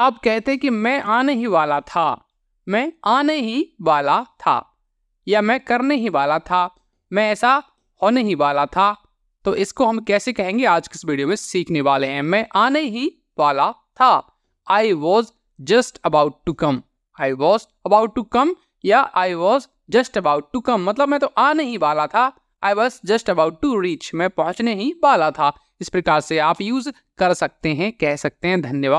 आप कहते कि मैं आने ही वाला था मैं आने ही वाला था या मैं करने ही वाला था मैं ऐसा होने ही वाला था तो इसको हम कैसे कहेंगे आज किस वीडियो में सीखने वाले हैं मैं आने ही वाला था I was just about to come I was about to come या I was just about to come मतलब मैं तो आने ही वाला था I was just about to reach मैं पहुंचने ही वाला था इस प्रकार से आप यूज कर सकते हैं कह सकते हैं धन्यवाद